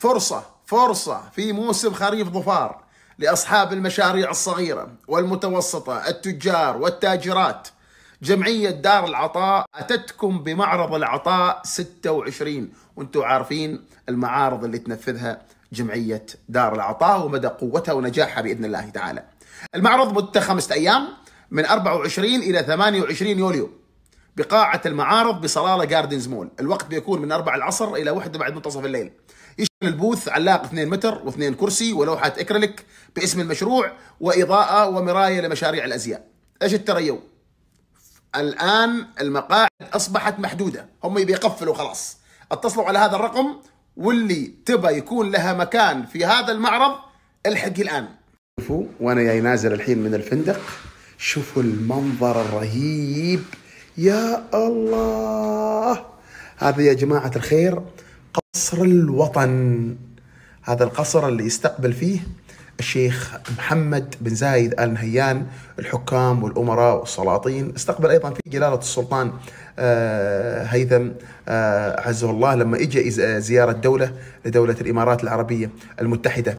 فرصة فرصة في موسم خريف ظفار لأصحاب المشاريع الصغيرة والمتوسطة التجار والتاجرات جمعية دار العطاء أتتكم بمعرض العطاء 26 وانتم عارفين المعارض اللي تنفذها جمعية دار العطاء ومدى قوتها ونجاحها بإذن الله تعالى المعرض مدته خمسة أيام من 24 إلى 28 يوليو بقاعة المعارض بصلالة جاردنز مول الوقت بيكون من 4 العصر إلى 1 بعد منتصف الليل البوث علاق 2 متر واثنين كرسي ولوحة اكريليك باسم المشروع وإضاءة ومراية لمشاريع الأزياء ايش التريو الآن المقاعد أصبحت محدودة هم يبي يقفلوا خلاص اتصلوا على هذا الرقم واللي تبى يكون لها مكان في هذا المعرض الحقي الآن شوفوا وأنا جاي نازل الحين من الفندق شوفوا المنظر الرهيب يا الله هذا يا جماعة الخير قصر الوطن هذا القصر اللي يستقبل فيه الشيخ محمد بن زايد آل نهيان الحكام والأمراء والسلاطين استقبل أيضا في جلالة السلطان آه، هيثم آه، عزه الله لما اجى آه، زيارة دولة لدولة الإمارات العربية المتحدة